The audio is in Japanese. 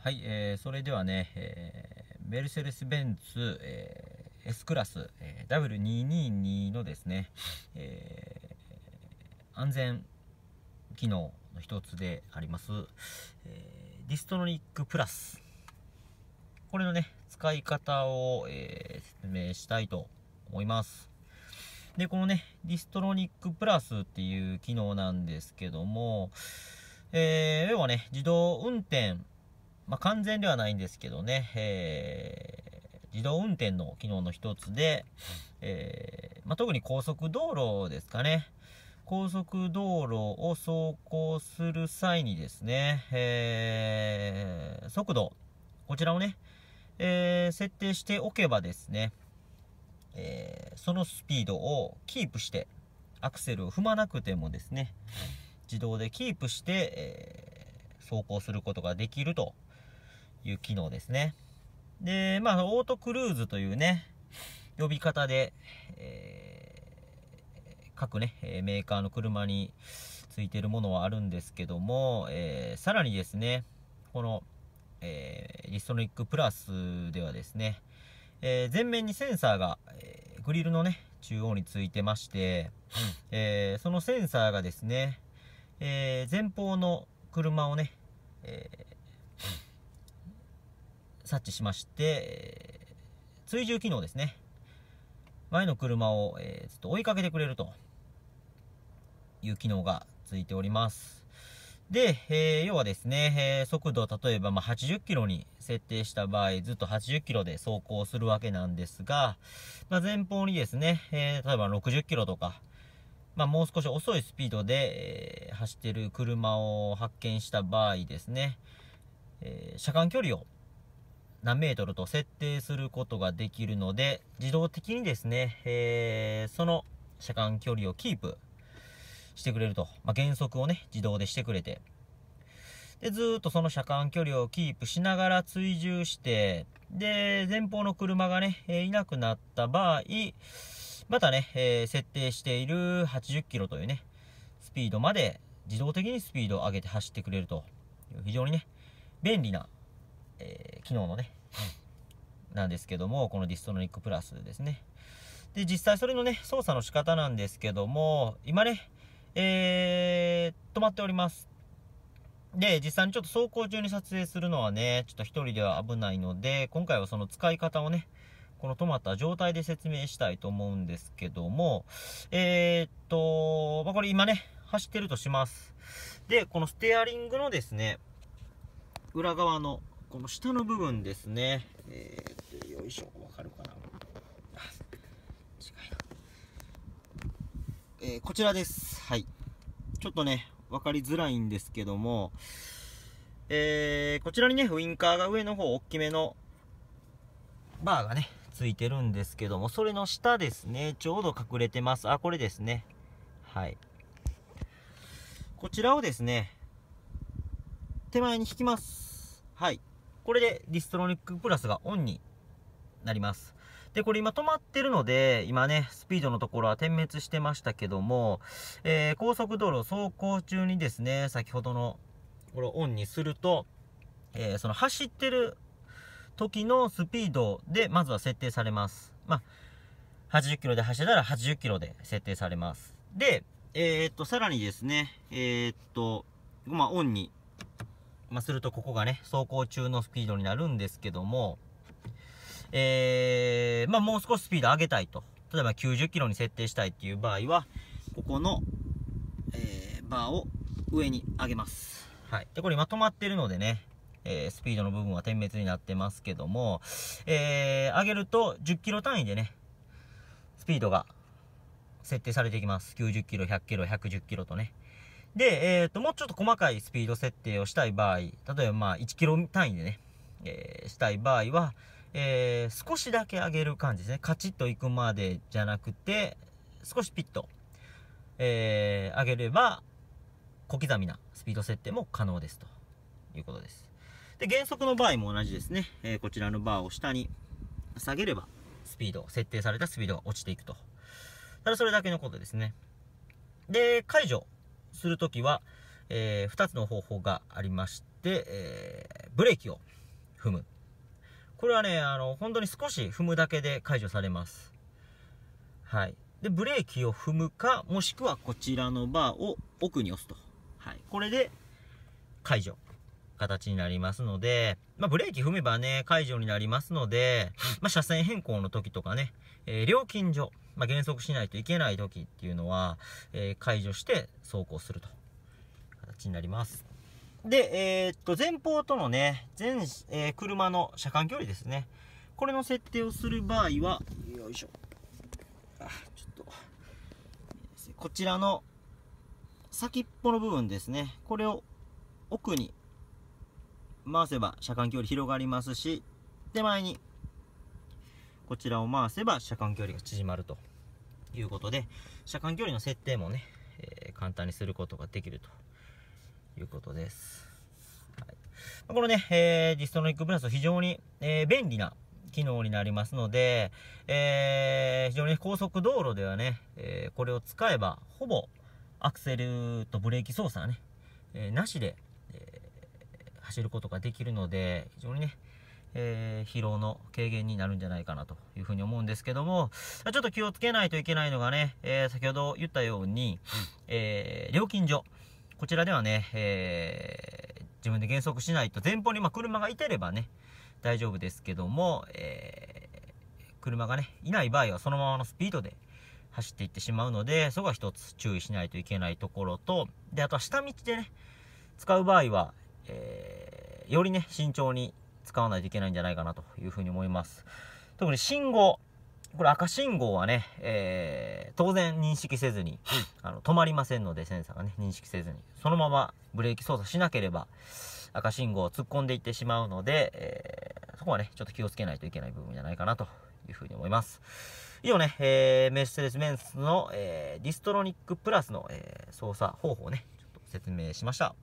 はい、えー、それではね、えー、メルセデス・ベンツ、えー、S クラス、えー、W222 のですね、えー、安全機能の一つであります、えー、ディストロニックプラス。これのね、使い方を、えー、説明したいと思います。で、このね、ディストロニックプラスっていう機能なんですけども、えー、要はね、自動運転まあ、完全ではないんですけどね、えー、自動運転の機能の一つで、えー、まあ、特に高速道路ですかね、高速道路を走行する際にですね、えー、速度、こちらをね、えー、設定しておけばですね、えー、そのスピードをキープして、アクセルを踏まなくてもですね、自動でキープして、え走行することができるという機能ですね。で、まあ、オートクルーズというね、呼び方で、えー、各ね、メーカーの車についてるものはあるんですけども、えー、さらにですね、この、えー、リストニックプラスではですね、えー、前面にセンサーが、えー、グリルのね、中央についてまして、えー、そのセンサーがですね、えー、前方の車をね、え察知しまして、追従機能ですね。前の車を、えー、ょっと追いかけてくれるという機能がついております。で、えー、要はですね、えー、速度、例えばまあ80キロに設定した場合、ずっと80キロで走行するわけなんですが、まあ、前方にですね、えー、例えば60キロとか、まあ、もう少し遅いスピードで、えー、走ってる車を発見した場合ですね、えー、車間距離を何メートルと設定することができるので、自動的にですね、えー、その車間距離をキープしてくれると。まあ、減速をね、自動でしてくれて。で、ずっとその車間距離をキープしながら追従して、で、前方の車がね、えー、いなくなった場合、またね、えー、設定している80キロというね、スピードまで自動的にスピードを上げて走ってくれるという、非常にね、便利な、えー、機能のね、なんですけども、このディストロニックプラスですね。で、実際それのね、操作の仕方なんですけども、今ね、えー、止まっております。で、実際にちょっと走行中に撮影するのはね、ちょっと一人では危ないので、今回はその使い方をね、この止まった状態で説明したいと思うんですけども、えー、っと、まあ、これ今ね、走ってるとします。で、このステアリングのですね、裏側のこの下の部分ですね、えー、よいしょわかるかなえー、こちらですはいちょっとね分かりづらいんですけどもえー、こちらにねウインカーが上の方大きめのバーがねついてるんですけどもそれの下ですねちょうど隠れてますあこれですねはいこちらをですね手前に引きますはいこれでディストロニックプラスがオンになります。で、これ今止まってるので、今ね、スピードのところは点滅してましたけども、えー、高速道路走行中にですね、先ほどのこれをオンにすると、えー、その走ってる時のスピードでまずは設定されます。まあ、80キロで走れたら80キロで設定されます。で、えー、っと、さらにですね、えー、っと、まあ、オンにまあ、するとここがね、走行中のスピードになるんですけども、えー、まあ、もう少しスピード上げたいと。例えば90キロに設定したいっていう場合は、ここの、えー、バーを上に上げます。はい。で、これまとまってるのでね、えー、スピードの部分は点滅になってますけども、えー、上げると10キロ単位でね、スピードが設定されていきます。90キロ、100キロ、110キロとね。で、えっ、ー、と、もうちょっと細かいスピード設定をしたい場合、例えばまあ1キロ単位でね、えー、したい場合は、えー、少しだけ上げる感じですね。カチッと行くまでじゃなくて、少しピッと、えー、上げれば、小刻みなスピード設定も可能ですということです。で、減速の場合も同じですね。えー、こちらのバーを下に下げれば、スピード、設定されたスピードが落ちていくと。ただそれだけのことですね。で、解除するときは、えー、2つの方法がありまして、えー、ブレーキを踏む。これはね、あの、本当に少し踏むだけで解除されます。はい。で、ブレーキを踏むか、もしくはこちらのバーを奥に押すと。はい。これで解除。形になりますので、まあ、ブレーキ踏めばね、解除になりますので、まあ、車線変更の時とかね、えー、料金所、まあ、減速しないといけない時っていうのは、えー、解除して走行すると。形になります。で、えー、っと、前方とのね、全、えー、車の車間距離ですね。これの設定をする場合は、よいしょ。ちょっと。こちらの先っぽの部分ですね。これを奥に回せば車間距離広がりますし、手前にこちらを回せば車間距離が縮まるということで、車間距離の設定もね、えー、簡単にすることができるということです。はい、このね、えー、ディストロニックブラスト非常に、えー、便利な機能になりますので、えー、非常に、高速道路ではね、えー、これを使えばほぼアクセルとブレーキ操作ね、えー、なしで、え走ることができるので非常にね、えー、疲労の軽減になるんじゃないかなというふうに思うんですけども、ちょっと気をつけないといけないのがね、えー、先ほど言ったように、えー、料金所。こちらではね、えー、自分で減速しないと、前方にまあ車がいてればね、大丈夫ですけども、えー、車がね、いない場合はそのままのスピードで走っていってしまうので、そこは一つ注意しないといけないところと、で、あとは下道でね、使う場合は、えー、よりね、慎重に使わないといけないんじゃないかなというふうに思います。特に信号。これ赤信号はね、えー、当然認識せずに、あの止まりませんので、センサーがね、認識せずに、そのままブレーキ操作しなければ、赤信号を突っ込んでいってしまうので、えー、そこはね、ちょっと気をつけないといけない部分じゃないかなというふうに思います。以上ね、えー、メッセージメンスの、えー、ディストロニックプラスの、えー、操作方法をね、ちょっと説明しました。